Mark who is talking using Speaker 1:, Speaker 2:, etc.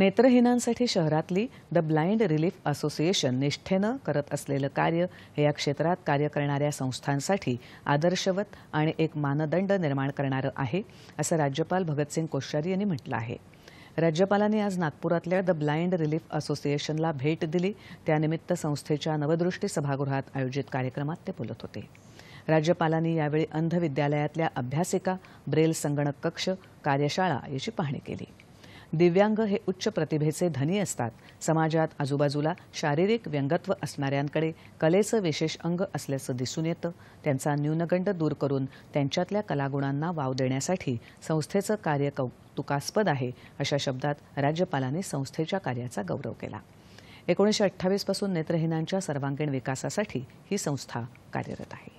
Speaker 1: नेत्रहीनांसाठी शहरातली the blind relief association निष्ठेनं करत असलेलं कार्य हे या क्षेत्रात कार्य करणाऱ्या संस्थांसाठी आदर्शवत आणि एक मानदंड निर्माण करणारं आहे असं राज्यपाल भगतसिंग कोश्यारी यांनी म्हटलं आहे राज्यपालांनी आज नागपुरातल्या द ब्लाइंड रिलीफ असोसिएशनला भेट दिली त्यानिमित्त संस्थेच्या नवदृष्टी सभागृहात आयोजित कार्यक्रमात ते बोलत होते राज्यपालांनी यावेळी अंध विद्यालयातल्या अभ्यासिका ब्रेल संगणक कक्ष कार्यशाळा याची पाहणी केली दिव्यांग हे उच्च प्रतिभेचे धनी असतात समाजात आजूबाजूला शारीरिक व्यंगत्व असणाऱ्यांकडे कलेचं विशेष अंग असल्याचं दिसून येतं त्यांचा न्यूनगंड दूर करून त्यांच्यातल्या कलागुणांना वाव देण्यासाठी संस्थेचं कार्य कौतुकास्पद आहे अशा शब्दात राज्यपालांनी संस्थेच्या कार्याचा गौरव केला एकोणीसशे अठ्ठावीसपासून नेत्रहीनांच्या सर्वांगीण विकासासाठी ही संस्था कार्यरत आहे